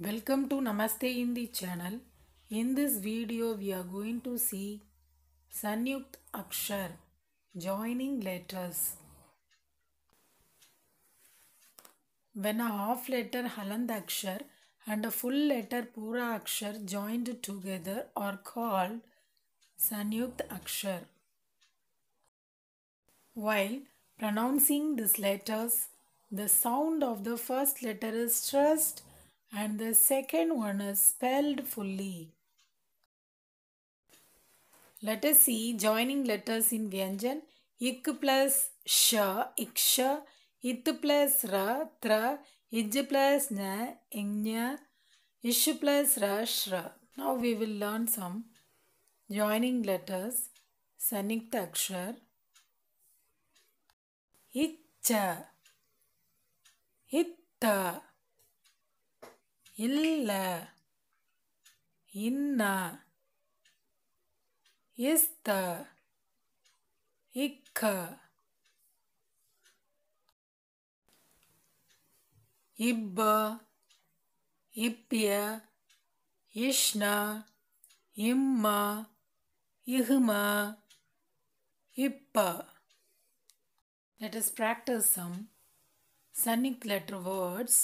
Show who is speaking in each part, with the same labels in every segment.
Speaker 1: Welcome to Namaste Hindi channel. In this video we are going to see Sanyukt Akshar joining letters. When a half letter Haland Akshar and a full letter Pura Akshar joined together are called Sanyukt Akshar. While pronouncing these letters, the sound of the first letter is stressed and the second one is spelled fully. Let us see joining letters in Vyanjan. Ik plus sh, iksha, it plus ra, tra, ij plus na, ingya, ish plus ra, shra. Now we will learn some joining letters. संयुक्त अक्षर इच्च हित्ता ಇಲ್ಲ ಇನ್ನ ಇಸ್ತ ಇಕ್ಕ ಇಬ್ಬ ಇಪ್ಯ ಇಷ್ನ ಇಮ್ಮ ಇಹ್ಮ ಇಪ್ಪ Let us practice some Sonic letter words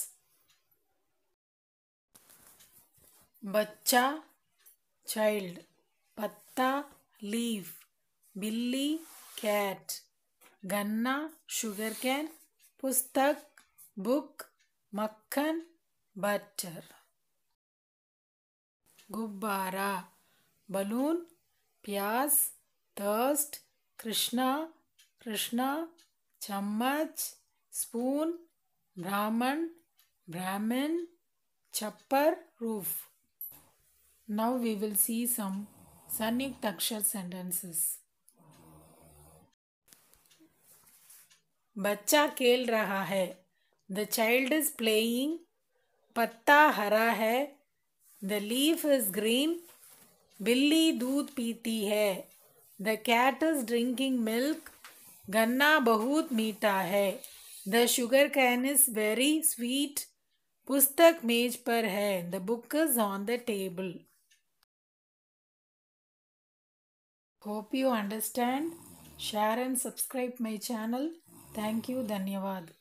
Speaker 1: बच्चा child पत्ता leaf बिल्ली cat गन्ना sugar cane पुस्तक बुक मक्खन बटर गुब्बारा बलून प्याज थर्स्ट कृष्णा कृष्णा चम्मच स्पून ब्राह्मण ब्राह्मण चप्पर roof Now we will see some Sanयुक्त अक्षर sentences. बच्चा खेल रहा है द चाइल्ड इज प्लेइंग पत्ता हरा है द लीफ इज ग्रीन बिल्ली दूध पीती है the cat is drinking milk गन्ना बहुत मीठा है the sugar cane is very sweet पुस्तक मेज पर है the book is on the table Hope you understand. Share and subscribe my channel. Thank you. Dhanyavad.